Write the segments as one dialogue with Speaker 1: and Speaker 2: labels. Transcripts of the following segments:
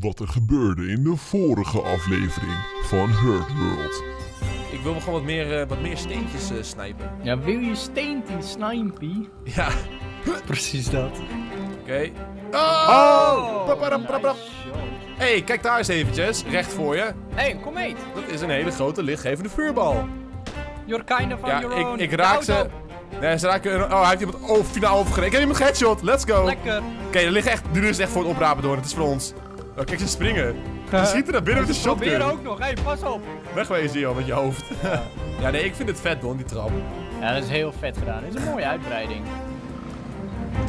Speaker 1: wat er gebeurde in de vorige aflevering van Hurt World.
Speaker 2: Ik wil gewoon wat meer, eh, wat meer steentjes eh, snijpen. Ja, wil
Speaker 1: je steentjes snijpen? Ja. Precies dat.
Speaker 2: Oké. Oh! oh hey, kijk daar eens eventjes. Recht voor je. Hé, hey, kom mee. Dat is een hele grote lichtgevende vuurbal.
Speaker 1: You're kind of on ja, ik, ik raak ze...
Speaker 2: Nee, ze raken... Oh, hij heeft iemand oh, finaal overgereden. Ik heb iemand headshot. Let's go. Lekker. Oké, er, ligt echt, er is echt voor het oprapen door. Het is voor ons. Oh, kijk, ze springen. Ze schieten naar binnen met de shotgun. Probeer ook
Speaker 1: nog. Hé, hey, pas op.
Speaker 2: Wegwezen, joh, met je hoofd. Ja. nee, ik vind het vet, Don, die trap. Ja, dat is heel vet gedaan. Dit is een mooie uitbreiding.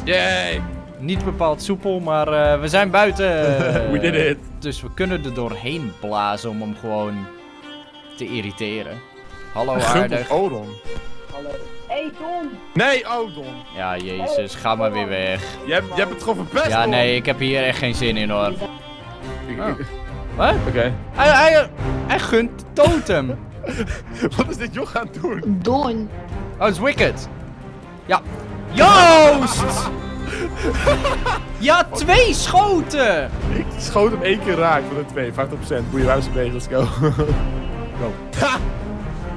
Speaker 1: Yay! Niet bepaald soepel, maar eh, we zijn buiten. We did it. Dus we kunnen er doorheen blazen om hem gewoon te irriteren. Hallo aardig.
Speaker 2: Odon. Hallo. Hey Don!
Speaker 1: Nee, Odon! Ja, jezus, ga maar weer weg. Je hebt, je hebt het gewoon verpest, Ja, nee, ik heb hier echt geen zin in hoor. Oh. Wat? Oké. Hij, hij, hij gunt totem. Wat is dit joch aan het doen? Don. Oh, het is Wicked. Ja. Joost!
Speaker 2: ja, twee schoten! Ik schoot hem één keer raak van de twee. 50%. Boeien, waar bezig? Let's go. go.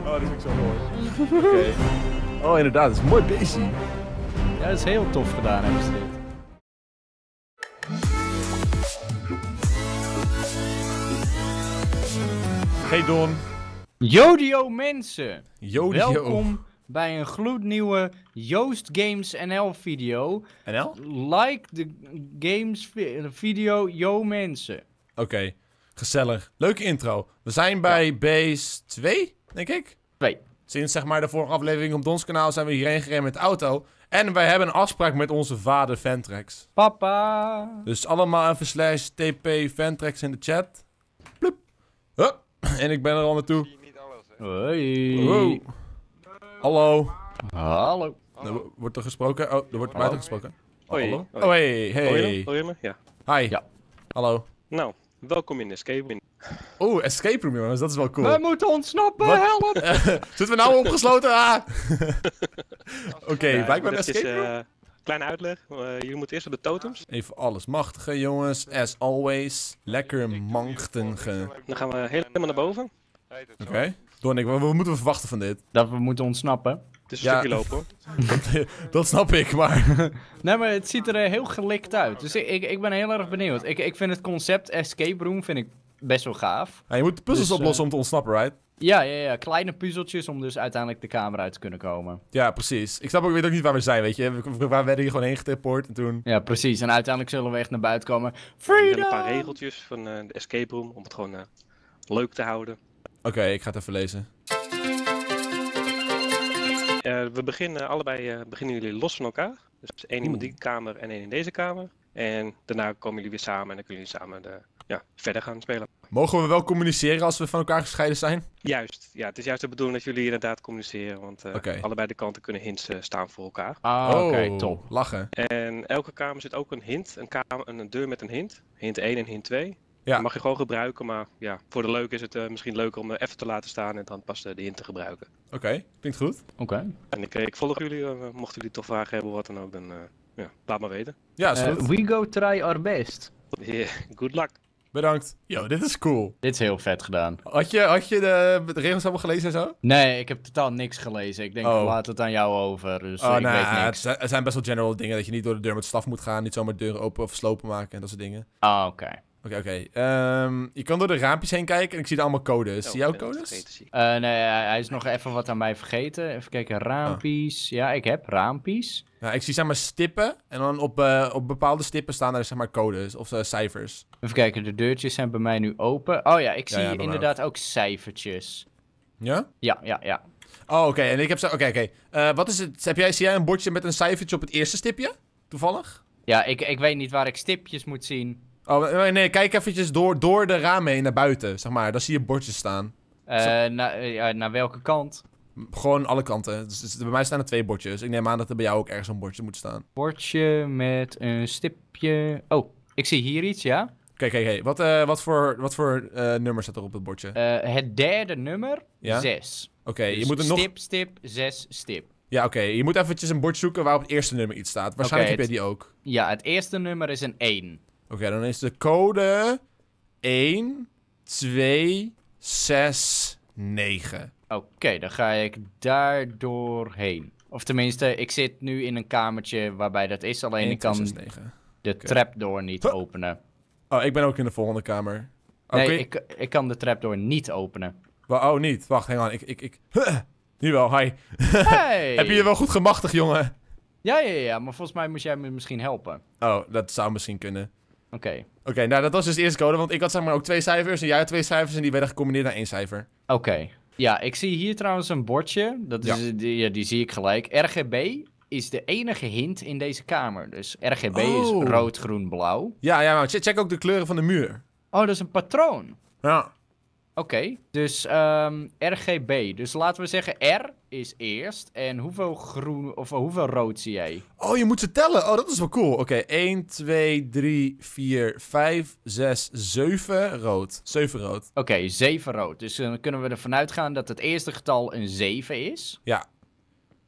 Speaker 2: Oh, dat is
Speaker 3: ook zo mooi.
Speaker 2: Oké. Oh, inderdaad. Dat is een mooi busy. Ja, dat is heel tof gedaan, hebben ze dit.
Speaker 1: Hey Don. Jodio mensen. Jodio. Welkom bij een gloednieuwe Joost Games NL video. NL? Like de games video, yo mensen.
Speaker 2: Oké, gezellig. Leuke intro. We zijn bij base 2, denk ik? 2. Sinds zeg maar de vorige aflevering op Dons kanaal zijn we hierheen gereden met de auto. En wij hebben een afspraak met onze vader Ventrex. Papa. Dus allemaal even slash tp Ventrex in de chat. Plup. Hup. en ik ben er al naartoe. Hoi. Hallo. Hallo. Er wordt er gesproken? Oh, er wordt buiten gesproken. Oh, hallo. Oh, hey. hey. Hoor je me? Ja. Hi. Ja.
Speaker 3: Hallo. Nou, welkom in Escape Room. Oeh, Escape Room, jongens. Dat is wel cool. We
Speaker 2: moeten ontsnappen, help!
Speaker 3: Zitten we nou opgesloten? Ah. Oké, okay, blijkbaar Escape eh, Room? Kleine uitleg. Uh, jullie moeten eerst op de totems. Even alles machtigen, jongens. As always.
Speaker 2: Lekker machtigen.
Speaker 3: Dan gaan we helemaal naar boven. Oké. Okay.
Speaker 2: Donik, wat, wat, moeten we verwachten van dit? Dat we moeten ontsnappen. Het is een stukje lopen hoor. dat, snap ik,
Speaker 1: maar... nee, maar het ziet er eh, heel gelikt uit. Dus ik, ik, ben heel erg benieuwd. Ik, ik vind het concept escape room vind ik best wel gaaf.
Speaker 2: Ja, je moet de puzzels dus, oplossen eh, om te ontsnappen, right?
Speaker 1: Ja, ja, ja, kleine puzzeltjes om dus uiteindelijk de kamer uit te kunnen komen. Ja, precies. Ik snap ook, weet ook niet waar we zijn, weet je. We, werden hier gewoon heen en toen... Ja, precies. En uiteindelijk zullen we echt naar buiten komen.
Speaker 3: Freedom! een paar regeltjes van eh, de escape room om het gewoon eh, leuk te houden. Oké, ik ga het even lezen. Eh, we beginnen allebei beginnen jullie los van elkaar. Dus één iemand in die kamer en één in deze kamer. En daarna komen jullie weer samen en dan kunnen jullie samen de, ja, verder gaan spelen.
Speaker 2: Mogen we wel communiceren als we van elkaar gescheiden zijn?
Speaker 3: Juist, ja. Het is juist de bedoeling dat jullie inderdaad communiceren. Want eh, allebei de kanten kunnen hints eh, staan voor elkaar. Ah, oh, oké, top. Lachen. En elke kamer zit ook een hint. Een, kamer, een deur met een hint. Hint 1 en hint 2. Ja. mag je gewoon gebruiken, maar ja, voor de leuk is het eh, misschien leuker om even te laten staan en dan pas de hint te gebruiken. Oké,
Speaker 2: klinkt goed. Oké.
Speaker 3: En ik, ik, volg jullie, mochten jullie toch vragen hebben wat dan ook, dan ja, laat maar weten. Ja, is We
Speaker 2: go try our best.
Speaker 3: Yeah, good luck bedankt. Yo, dit is cool. Dit is heel vet gedaan.
Speaker 2: Had je, had je de, regels allemaal gelezen en zo? Nee, ik heb totaal niks gelezen. Ik denk, oh. laat het aan jou over.
Speaker 1: Dus oh, ik nou, weet niks.
Speaker 2: Het zijn best wel general dingen. Dat je niet door de deur met staf moet gaan. Niet zomaar deuren open of slopen maken en dat soort dingen.
Speaker 1: Ah, oké. Oké, oké.
Speaker 2: Ehm, je kan door de raampjes heen kijken en ik zie er allemaal codes. Oh, zie jouw codes? Eh, nee, hij is nog even wat aan mij vergeten. Even kijken, raampjes. Ja, ik heb raampies. Ja, ik zie zeg maar stippen en dan op, eh, op bepaalde stippen staan er zeg maar codes of eh, cijfers. Even kijken, de
Speaker 1: deurtjes zijn bij mij nu open.
Speaker 2: Oh ja, ik zie inderdaad ook. cijfertjes. Ja? Ja, ja, ja. Oh, oké. En ik heb zo... Oké, oké. wat is het? Heb jij, zie jij een bordje met een cijfertje op het eerste stipje? Toevallig? Ja, ik, ik weet niet waar ik stipjes moet zien. Oh, nee, kijk eventjes door, door de raam heen naar buiten, zeg maar. Daar zie je bordjes staan. Eh, na, eh, naar welke kant? Gewoon alle kanten. Dus, dus, bij mij staan er twee bordjes. Ik neem aan dat er bij jou ook ergens een bordje moet staan.
Speaker 1: Bordje met een stipje. Oh, ik zie hier iets, ja? Kijk, kijk, kijk. Wat,
Speaker 2: eh, wat voor, wat voor uh, nummer staat er op het bordje? het derde nummer, ja? zes. Oké, je dus moet er nog... Stip,
Speaker 1: stip, zes, stip.
Speaker 2: Ja, oké. Je moet eventjes een bord zoeken waarop het eerste nummer iets staat. Waarschijnlijk okay, heb je die ook. Ja, het eerste nummer is een 1. Oké, dan is de code
Speaker 1: 1, 2, 6, 9. Oké, dan ga ik daar doorheen. Of tenminste, ik zit nu in een kamertje waarbij dat is. Alleen ik kan
Speaker 2: de trapdoor
Speaker 1: niet openen.
Speaker 2: Oh, ik ben ook in de volgende kamer. Okay. Oh, nee, ik, ik kan de trapdoor niet openen. oh, niet. Wacht, hang aan. Ik, ik, ik... Nu wel, hi. Hey. Heb je je wel goed gemachtigd, jongen? Ja, ja, ja. Maar volgens mij moet jij me misschien helpen. Oh, dat zou misschien kunnen. Oké. Oké, nou dat was dus de eerste code, want ik had zeg maar ook twee cijfers en jij had twee cijfers en die werden gecombineerd naar één cijfer. Oké. Ja, ik zie hier
Speaker 1: trouwens een bordje. Dat is, Die, ja, die zie ik gelijk. RGB is de enige hint in deze kamer. Dus RGB is oh. rood,
Speaker 2: groen, blauw. Ja, ja, maar check ook de kleuren van de muur.
Speaker 1: Oh, dat is een patroon. Ja. Oké, dus um, ehm, RGB. Dus laten we zeggen R is eerst. En hoeveel groen of hoeveel rood zie jij?
Speaker 2: Oh, je moet ze tellen. Oh, dat is wel cool. Oké, 1, 2, 3, 4, 5, 6, 7 rood. 7 rood. Oké, 7 rood. Dus dan eh, kunnen we ervan uitgaan dat het eerste getal een 7 is. Ja.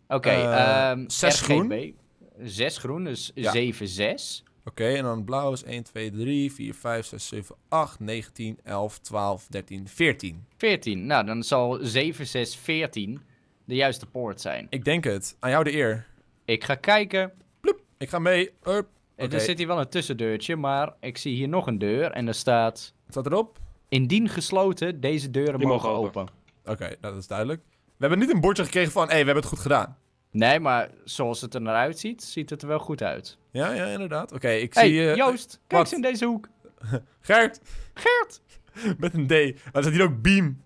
Speaker 2: Oké, uh, eh, 6 ehm, groen. 6 groen, dus 7, 6. Oké, en dan blauw is 1, 2, 3, 4, 5, 6, 7, 8, 19, 11, 12, 13, 14. 14. Nou, dan zal 7, 6,
Speaker 1: 14 de juiste poort zijn. Ik denk het. Aan jou de eer. Ik ga kijken. Plop. Ik ga mee. Hup. Eh, er zit hier wel een tussendeurtje, maar ik zie hier nog een deur en er staat... Wat staat erop? Indien gesloten, deze deuren mogen, open. Oké, nou, dat is duidelijk. We hebben niet een bordje gekregen van, hé, hey, we hebben het goed gedaan. Nee, maar zoals het er naar uitziet, ziet het er wel goed uit.
Speaker 2: Ja, ja, inderdaad. Oké, ik zie... Uh, Joost, eh, kijk eens in deze hoek. Gert. Gert. Met een D. Maar er staat hier ook Beam. En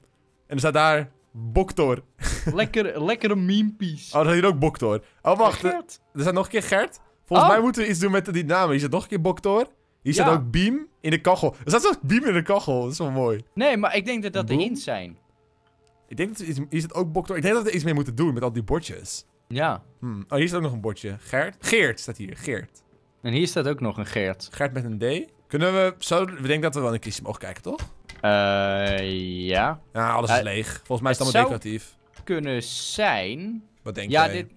Speaker 2: er staat daar Boktor. Lekker, lekkere meme-piece. Oh, er staat hier ook Boktor. Oh, wacht. Er staat nog een keer Gert. Volgens oh! mij moeten we iets doen met die namen. Hier staat nog een keer Boktor. Hier staat ook Beam in de kachel. Er staat zelfs Beam in de kachel. Dat is wel mooi. Nee, maar ik denk dat dat Boom. de hints zijn. Ik denk dat Is het ook Boktor? Ik denk dat we er iets mee moeten doen met al die bordjes. Ja. Hmm. Oh, hier staat ook nog een bordje. Gert? Geert staat hier. Geert. En hier staat ook nog een Geert. Geert met een D. Kunnen we... Zo, we denken dat we wel in kiesje mogen kijken, toch? Eh ja. Ja, alles is eh, leeg. Volgens mij is het allemaal decoratief.
Speaker 1: kunnen zijn... Wat denk ja, jij? Dit...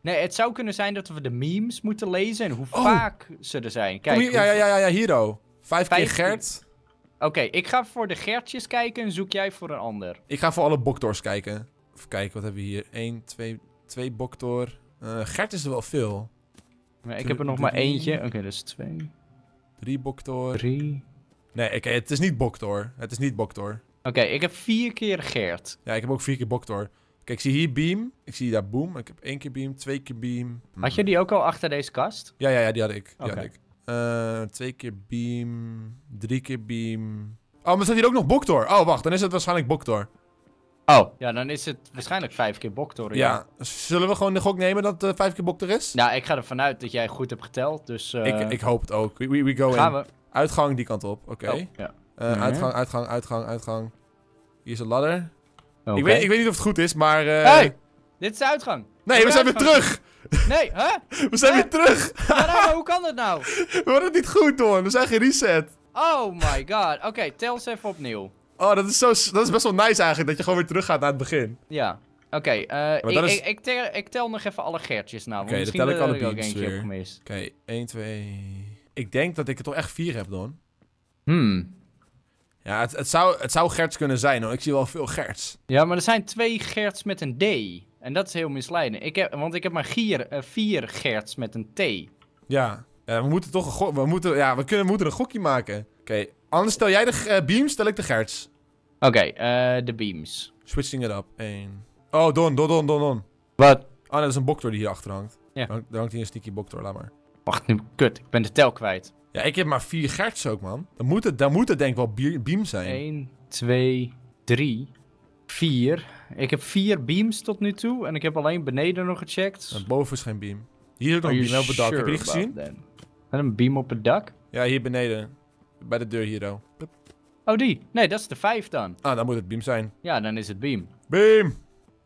Speaker 1: Nee, het zou kunnen zijn dat we de memes moeten lezen en hoe
Speaker 2: oh. vaak ze er zijn. Kijk, hier, ja, ja, ja, ja, Hiro. Oh. Vijf, keer Gert.
Speaker 1: Oké, ik ga voor de Gertjes kijken en zoek jij voor een
Speaker 2: ander. Ik ga voor alle Boktors kijken. of kijken, wat hebben we hier? 1, 2, Twee Boktor. Uh, Gert is er wel veel. Nee, ik heb er nog maar eentje.
Speaker 1: Oké, dus twee.
Speaker 2: Drie Boktor. Drie. Nee, okay, het is niet Boktor. Het is niet Boktor. Oké, ik heb vier keer Gert. Ja, ik heb ook vier keer Boktor. Kijk, ik zie hier Beam. Ik zie daar Boom. Ik heb één keer Beam, twee keer Beam. Hmm. Had je die ook al achter deze kast? Ja, ja, ja die had ik. Eh, twee keer Beam. Drie keer Beam. Oh, maar staat hier ook nog Boktor? Oh, wacht. Dan is het waarschijnlijk Boktor. Oh, ja, dan is het
Speaker 1: waarschijnlijk vijf keer Boktor. Ja. ja. zullen we gewoon de gok nemen dat uh, vijf keer Boktor is? Nou, ik ga ervan uit dat
Speaker 2: jij goed hebt geteld, dus... Eh, ik, ik, hoop het ook. We, we, go Gaan in. we. Uitgang die kant op, oké. Oh, ja. Eh, mhm. Uitgang, uitgang, uitgang, uitgang. Hier is een ladder. Ik, weet, ik weet niet of het goed is, maar... Hey,
Speaker 1: dit is de uitgang. Nee, we zijn weer terug! Nee, hè? Huh? We zijn weer terug!
Speaker 2: Ja, hoe kan dat nou? We worden het niet goed, hoor. We zijn gereset.
Speaker 1: Oh my god. Oké, okay, tel eens even opnieuw.
Speaker 2: Oh, dat is, zo, dat is best wel nice eigenlijk, dat je gewoon weer teruggaat naar het begin. Ja.
Speaker 1: Oké, okay, eh, ik, is... ik, ik, tel, nog even alle gertjes nou. Oké, okay, dan tel ik alle beams weer.
Speaker 2: Oké, 1, 2... Ik denk dat ik er toch echt 4 heb, Don. Hmm. Ja, het, zou, het zou gerts kunnen zijn, hoor. Ik zie wel veel gerts.
Speaker 1: Ja, maar er zijn twee gerts met een D. En dat is heel misleidend. Ik heb, want ik heb maar eh, vier gerts met een T.
Speaker 2: Ja, we moeten toch een we moeten, ja, we kunnen, moeten een gokje maken. Oké, Anders stel jij de eh, beams, stel ik de gerts. Oké, eh, de beams. Switching it up. Eén. Oh, Don, Don, Don, Don, Don. Wat? Ah, dat is een boktor die hier achter hangt. Ja. Daar, hangt hier een sneaky boktor, laat maar. Wacht nu, kut. Ik ben de tel kwijt. Ja, ik heb maar vier gerts ook, man. Dan moet het, dan moet het
Speaker 1: denk ik wel beams zijn. 1, 2, 3, 4. Ik heb vier beams tot nu toe. En ik heb alleen beneden nog gecheckt. En boven is geen beam. Hier is nog een beam op het dak. heb je die gezien?
Speaker 2: Een beam op het dak? Ja, hier beneden. Bij de deur hier, oh. Oh, die. Nee, dat is de vijf dan. Ah, dan moet het Beam zijn. Ja, dan is het Beam. Beam!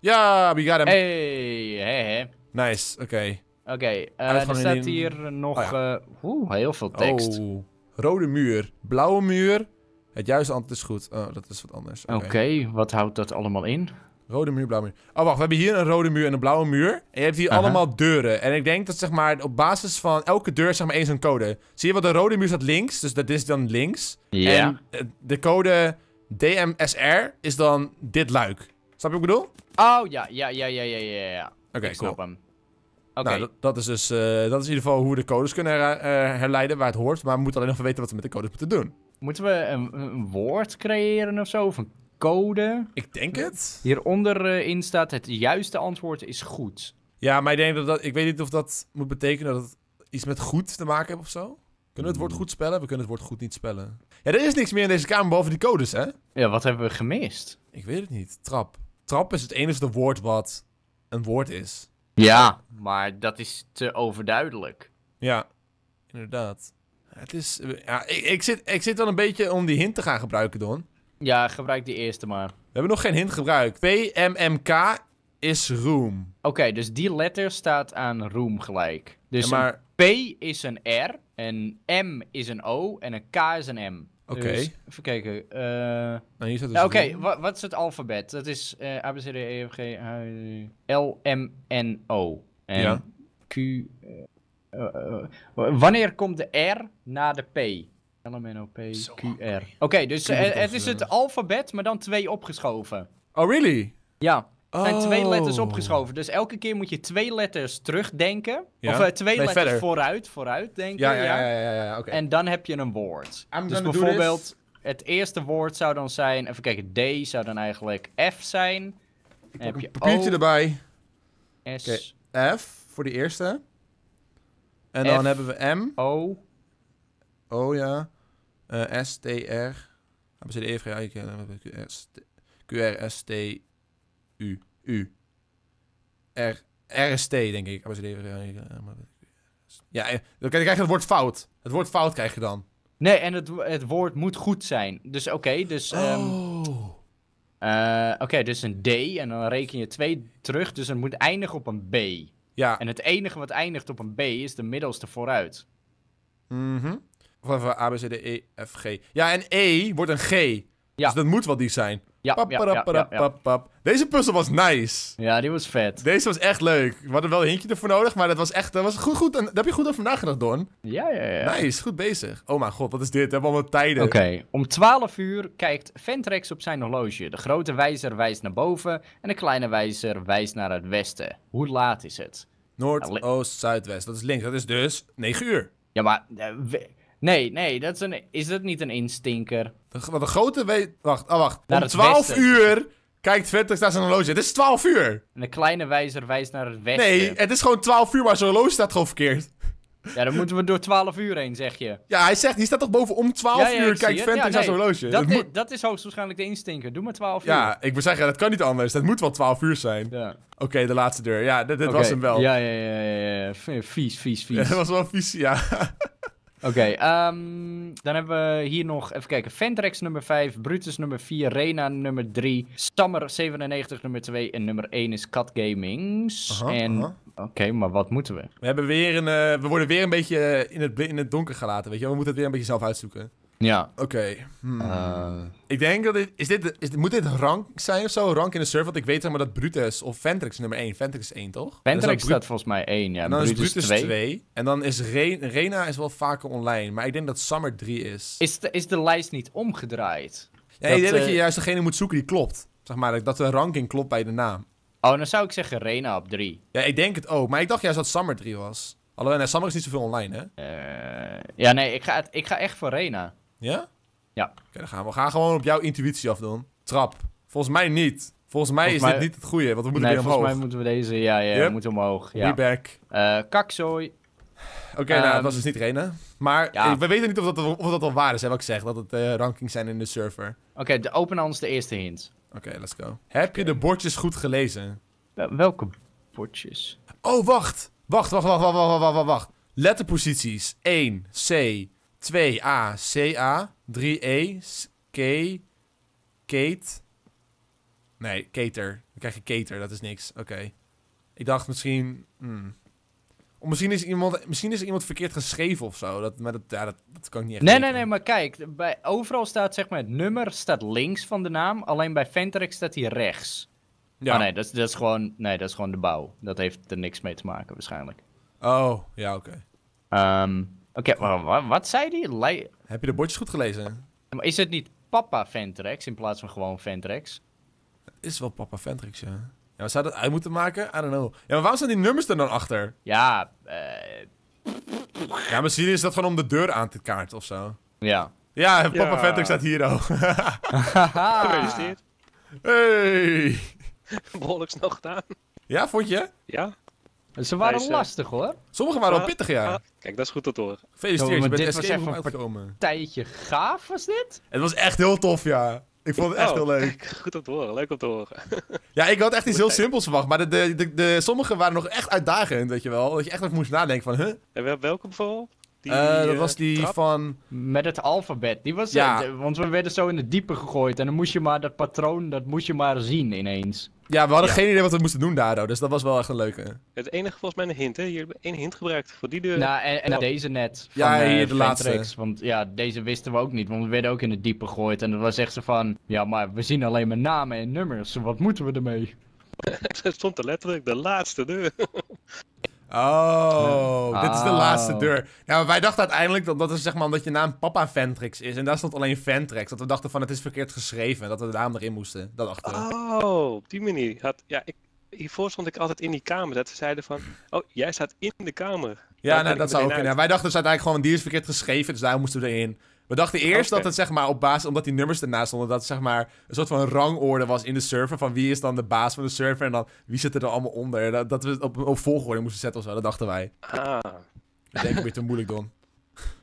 Speaker 2: Ja, we got hem. Hey, hey, hey. Nice, oké. Oké, eh, er staat hier nog oh, eh, oeh, heel veel tekst. Oh, rode muur, blauwe muur. Het juiste antwoord is goed. Oh, dat is wat anders. Oké, wat houdt dat allemaal in? Rode muur, blauwe muur. Oh, wacht. We hebben hier een rode muur en een blauwe muur. En je hebt hier allemaal deuren. En ik denk dat zeg maar op basis van elke deur zeg maar eens een code. Zie je wat de rode muur staat links? Dus dat is dan links. Ja. En eh, de code DMSR is dan dit luik. Snap je wat ik bedoel?
Speaker 1: Oh, ja, ja, ja, ja, ja, ja, ja. Oké, okay, cool. Nou, Oké. Nou,
Speaker 2: dat is dus, eh, dat is in ieder geval hoe we de codes kunnen eh, herleiden waar het hoort. Maar we moeten alleen nog weten wat we met de codes moeten doen. Moeten we een, woord creëren of zo? code. Ik denk het. Eh, in staat het juiste antwoord is goed. Ja, maar ik denk dat Ik weet niet of dat moet betekenen dat het iets met goed te maken heeft of zo. Kunnen we het woord hmm. goed spellen? We kunnen het woord goed niet spellen. Ja, er is niks meer in deze kamer behalve die codes, hè? Ja, wat hebben we gemist? Ik weet het niet. Trap. Trap is het enige woord wat een woord is. Ja, maar dat is te overduidelijk. Ja, inderdaad. Het is... Ja, ik, zit, ik zit wel een beetje om die hint te gaan gebruiken, Don. Ja, gebruik die eerste maar. We hebben nog geen hint gebruikt. PMMK is room. Oké,
Speaker 1: dus die letter staat aan room gelijk. Dus maar... P is een R, een M is een O en een K is een M. Oké. Dus, even kijken. Eh, nou, hier staat dus Oké, wat is het alfabet? Dat is uh, A, B, C, D, E, F, G, H, L, M, N, O. En ja. Q... Eh, wanneer komt de R na de P? P Q R. Oké, dus eh, het is het alfabet, maar dan twee opgeschoven. Oh, really? Ja. Er zijn twee oh. letters opgeschoven. Dus elke keer moet je twee letters terugdenken. Of eh, twee letters vooruit, vooruit denken. Ja, ja, ja. ja, ja, ja En dan heb je een woord. dus bijvoorbeeld, het eerste woord zou dan zijn... Even kijken, D zou dan eigenlijk F zijn. dan heb je een papiertje
Speaker 2: erbij. S. F voor de eerste. En dan hebben we M. O. Oh ja. Eh, S T Uh, e, STR. Q R S T U. U. R, R S T. denk ik. ABCDE, vrij Ja, eh, dan krijg je het woord fout. Het woord fout krijg je dan. Nee, en het, het woord moet goed
Speaker 1: zijn. Dus oké, dus... Oh. Ehm, eh, oké, dus een D en dan reken je twee terug, dus het moet eindigen op een B. Ja. En het enige wat eindigt op een B is de
Speaker 2: middelste vooruit. Mhm. Of even A, B, C, D, E, F, G. Ja, en E wordt een G. Ja. Dus dat moet wel die zijn. Ja, pap, ja, ja, ja, Deze puzzel was nice. Ja, die was vet. Deze was echt leuk. We hadden wel een hintje ervoor nodig, maar dat was echt... Dat was goed, goed, daar heb je goed over nagedacht, Don. Ja, ja, ja. Nice, goed bezig. Oh mijn god, wat is dit? We hebben allemaal tijden. Oké,
Speaker 1: om 12 uur kijkt Ventrex op zijn horloge. De grote wijzer wijst naar boven en de kleine wijzer wijst naar het westen. Hoe laat is het?
Speaker 2: Noord, oost, zuidwest. Dat is links. Dat is
Speaker 1: dus 9 uur. Ja, maar... Eh, Nee, nee, dat is, een, is dat niet een instinker?
Speaker 2: Wat de grote Wacht, oh, wacht. Om 12 uur kijkt ventus naar zijn horloge. Het is 12 uur! En de kleine wijzer wijst naar het westen. Nee, het is gewoon 12 uur, maar zijn horloge staat gewoon verkeerd. Ja, dan moeten we door 12 uur heen, zeg je. Ja, hij zegt, die staat toch boven om 12 uur, kijkt Ventex naar zijn horloge. Dat,
Speaker 1: dat, is hoogstwaarschijnlijk de instinker. Doe maar 12 uur. Ja,
Speaker 2: ik wil zeggen, dat kan niet anders. Dat moet wel 12 uur zijn. Oké, de laatste deur. Ja, dit, was hem wel. Ja, ja, ja, ja, Vies, vies, vies. dat was wel vies,
Speaker 1: ja. Oké, um, dan hebben we hier nog, even kijken, Ventrex nummer 5, Brutus nummer 4, Rena nummer 3, Stammer 97 nummer 2 en nummer 1 is Cat Gamings. en, oké, maar wat moeten we?
Speaker 2: We, hebben weer een, eh, we worden weer een beetje eh, in het, in het donker gelaten, weet je We moeten het weer een beetje zelf uitzoeken. Ja. Oké. Hmm. Eh, ik denk dat dit... Is dit, is dit moet dit rank zijn of zo? Rank in de server? Want ik weet zeg maar dat Brutus of Ventrix nummer 1. Ventrix is 1, toch? Ventrix staat volgens
Speaker 1: mij 1, ja. dan is Brutus 2.
Speaker 2: En dan is Rena is wel vaker online. Maar ik denk dat Summer 3 is. Is de, is de lijst niet omgedraaid? Ja, dat, ik denk dat je eh, juist degene moet zoeken die klopt. Zeg maar, dat de ranking klopt bij de naam. Oh, dan zou ik zeggen Rena op 3. Ja, ik denk het ook. Maar ik dacht juist dat Summer 3 was. Alleen Sammer Summer is niet zoveel online, hè? Eh, ja,
Speaker 1: nee, ik ga, ik ga echt voor Rena.
Speaker 2: Ja? Ja. Oké, dan gaan we. gaan gewoon op jouw intuïtie af doen. Trap. Volgens mij niet. Volgens mij is dit niet het goede, want we moeten nee, weer omhoog. volgens mij moeten we deze... Ja, ja, we moeten omhoog. Ja. We back. Eh, kakzooi. Oké, nou, ehm, dat was dus niet Rena. Maar eh, we weten niet of dat, of dat al waar is, hè, wat ik zeg. Dat het uh, rankings zijn in de server. Oké, de open ons de eerste hint. Oké, let's go. Heb je de bordjes goed gelezen? welke bordjes? Oh, wacht. Wacht, wacht, wacht, wacht, wacht, wacht, wacht. Letterposities. 1, C, 2A, c a 3E, e, K, Kate. Nee, Kater. Dan krijg je Kater, dat is niks. Oké. Ik dacht misschien... Hmm. misschien, is iemand, misschien is iemand verkeerd geschreven of zo. Dat, maar dat, ja, dat, dat kan ik niet echt Nee,
Speaker 1: nee, nee, maar kijk. Bij, overal staat zeg maar het nummer staat links van de naam. Alleen bij ventrex staat hij rechts. Ja. Oh, nee, dat, dat, is gewoon, nee, dat is gewoon de bouw. Dat heeft er niks mee te maken waarschijnlijk. Oh, ja, oké. Okay. Ehm, Oké, maar wat zei die?
Speaker 2: Heb je de bordjes goed gelezen? is het
Speaker 1: niet Papa Ventrex in plaats van gewoon Ventrex?
Speaker 2: Het is wel Papa Ventrex, ja. Ja, zou dat uit moeten maken? I don't know. Ja, maar waarom staan die nummers er dan achter? Ja, eh... Ja, misschien is dat gewoon om de deur aan te kaarten of zo. Ja. Ja, Papa Ventrex staat hier ook. Gefeliciteerd. hey! Behoorlijk snel gedaan.
Speaker 3: Ja, vond je? Ja. Ze waren lastig hoor. Sommige waren wel pittig, ja. Ah, kijk, dat is goed te horen. Gefeliciteerd, je bent dit echt een
Speaker 1: tijdje gaaf was dit?
Speaker 3: Het was echt heel tof, ja. Ik vond het echt oh, heel leuk. goed om te horen, leuk om te horen.
Speaker 2: ja, ik had echt iets heel simpels verwacht, maar de, de, de, de sommige waren nog echt uitdagend, weet je wel. Dat je echt nog moest nadenken van, huh? En welke die, eh, dat eh, was die van... Met het alfabet. Die was ja. Eh, want we
Speaker 1: werden zo in het diepe gegooid. En dan moest je maar dat patroon, dat moest je maar zien ineens. Ja, we hadden geen idee wat we moesten doen daardoor. Dus dat was wel echt een leuke.
Speaker 3: Het enige volgens mij een hint, hè? Je hebt één hint gebruikt voor die deur. Nou, en, deze net. Van, ja, hier de laatste.
Speaker 1: want ja, deze wisten we ook niet. Want we werden ook in het diepe gegooid. En dan was echt zo van... Ja, maar we zien alleen maar namen en nummers. Wat moeten we ermee?
Speaker 3: Het stond te letterlijk de laatste deur. Oh, dit is de ah. laatste deur.
Speaker 2: Nou, wij dachten uiteindelijk dat dat is zeg maar omdat je naam Papa Ventrix is. En daar stond alleen Ventrix. Dat we
Speaker 3: dachten van het is verkeerd geschreven. Dat we de naam erin moesten. Dat dachten Oh, op die manier. Had, ja, ik, hiervoor stond ik altijd in die kamer. Dat ze zeiden van, oh, jij staat in de kamer. Ja, nou, dat zou ook nou? kunnen. wij
Speaker 2: dachten dus uiteindelijk gewoon, die is verkeerd geschreven. Dus daar moesten we erin. We dachten eerst dat het
Speaker 3: zeg maar op basis, omdat
Speaker 2: die nummers ernaast stonden, dat het zeg maar een soort van rangorde was in de server. Van wie is dan de baas van de server en dan wie zit er allemaal onder. Dat, dat we het op, op volgorde moesten zetten of zo, dat dachten wij. Ah. Dat denk ik weer te moeilijk, Don.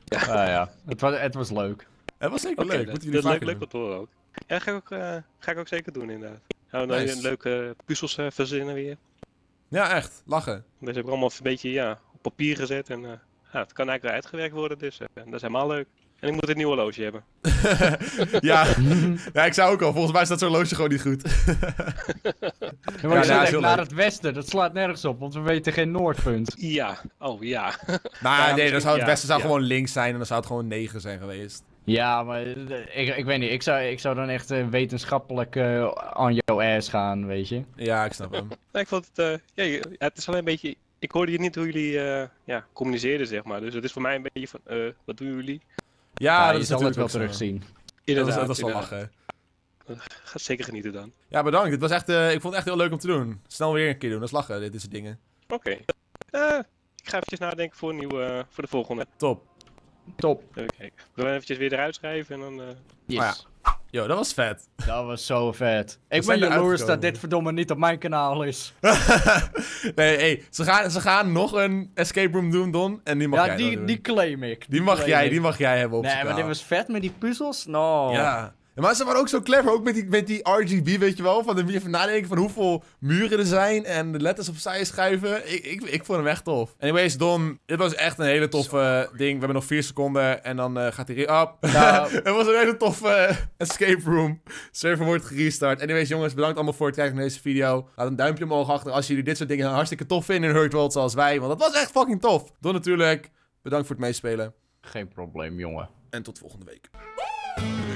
Speaker 2: Ja, ah, ja. Het, was, leuk. Het was zeker leuk. Moeten jullie leuk, leuk
Speaker 3: dat horen ook. Ja, ga ik ook, eh, ga ik ook zeker doen inderdaad. Gaan we een leuke puzzels eh, verzinnen weer. Ja, echt. Lachen. Deze hebben allemaal een beetje ja, op papier gezet en eh, ja, het kan eigenlijk wel uitgewerkt worden, dus dat is helemaal leuk. En ik moet dit nieuwe loge hebben.
Speaker 2: ja. ik zou ook al. Volgens mij staat zo'n loge gewoon niet goed. ja, maar ja,
Speaker 1: naar het westen, dat slaat nergens op, want we weten geen noordpunt.
Speaker 2: Ja, oh ja. Maar nou, nee, dan zou het westen zou gewoon links zijn en dan zou het gewoon negen zijn geweest. Ja, maar eh, ik, ik weet
Speaker 1: niet. Ik zou, ik zou dan echt eh, wetenschappelijk aan uh, jouw ass gaan, weet je.
Speaker 2: Ja, ik snap
Speaker 3: hem. ik vond het... Eh, ja, het is alleen een beetje... Ik hoorde hier niet hoe jullie ja, communiceerden, zeg maar. Dus het is voor mij een beetje van... wat doen jullie? Ja, dat is zal het wel terugzien. Inderdaad, dat was, wel lachen. Ga zeker genieten dan.
Speaker 2: Ja, bedankt. Dit was echt, eh, ik vond het echt heel leuk om te doen. Snel weer een keer doen, dat is lachen, dit, is de dingen.
Speaker 3: Oké. Eh, ik ga eventjes nadenken voor, een nieuwe, voor de volgende. Top. Top. Oké. We gaan eventjes weer eruit schrijven en dan... Eh, yes. Nou
Speaker 1: ja. Yo,
Speaker 2: dat was vet. Dat was zo
Speaker 1: vet. Ik ben jaloers dat
Speaker 3: dit verdomme niet op mijn kanaal
Speaker 2: is. nee, hey, ze, gaan, ze gaan nog een escape room doen, Don. En die mag ja, jij die, die claim ik. Die, mag, jij, die mag jij hebben op Nee, maar dit was vet met die puzzels. No. Ja maar ze waren ook zo clever, ook met die, met die RGB, weet je wel. Van de van nadenken van hoeveel muren er zijn en de letters opzij schuiven. Ik, ik, ik vond hem echt tof. Anyways, Don, dit was echt een hele toffe ding. We hebben nog vier seconden en dan eh, gaat hij... Up. Nou. het was een hele toffe eh, escape room. Server wordt gerestart. Anyways, jongens, bedankt allemaal voor het kijken naar deze video. Laat een duimpje omhoog achter als jullie dit soort dingen hartstikke tof vinden in Hurt World zoals wij. Want dat was echt fucking tof. Don natuurlijk, bedankt voor het meespelen. Geen probleem, jongen. En tot volgende week.